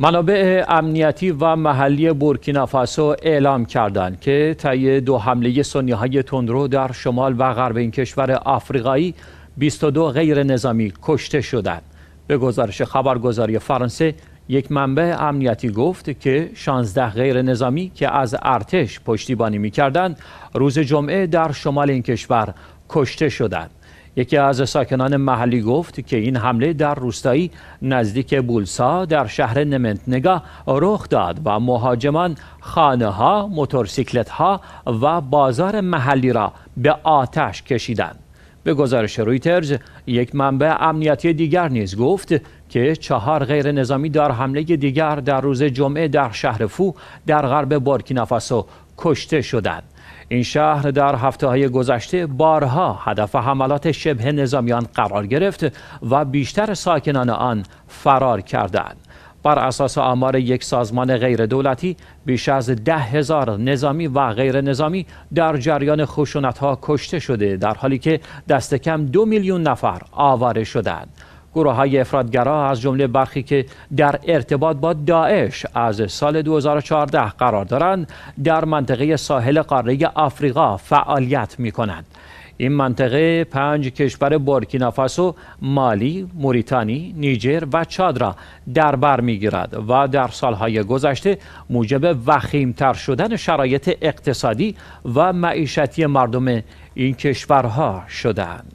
منابع امنیتی و محلی بورکینافاسو اعلام کردند که طی دو حمله های تندرو در شمال و غرب این کشور آفریقایی 22 غیر نظامی کشته شدند. به گزارش خبرگزاری فرانسه یک منبع امنیتی گفت که 16 غیر نظامی که از ارتش پشتیبانی می‌کردند روز جمعه در شمال این کشور کشته شدند. یکی از ساکنان محلی گفت که این حمله در روستایی نزدیک بولسا در شهر نمنتنگا رخ داد و مهاجمان خانه ها، موتورسیکلت ها و بازار محلی را به آتش کشیدند. به گزارش رویترز یک منبع امنیتی دیگر نیز گفت که چهار غیر نظامی در حمله دیگر در روز جمعه در شهر فو در غرب بورکینافاسو کشته شدند این شهر در هفته های گذشته بارها هدف حملات شبه نظامیان قرار گرفت و بیشتر ساکنان آن فرار کردند بر اساس آمار یک سازمان غیر دولتی بیش از ده هزار نظامی و غیر نظامی در جریان خشونت ها کشته شده در حالی که دست کم دو میلیون نفر آواره شدند. گروه های افرادگرا از جمله برخی که در ارتباط با داعش از سال 2014 قرار دارند در منطقه ساحل قاره آفریقا فعالیت می کنند. این منطقه پنج کشور بورکینافاسو، مالی، موریتانی، نیجر و چاد را در بر میگیرد و در سالهای گذشته موجب وخیمتر شدن شرایط اقتصادی و معیشتی مردم این کشورها شدند.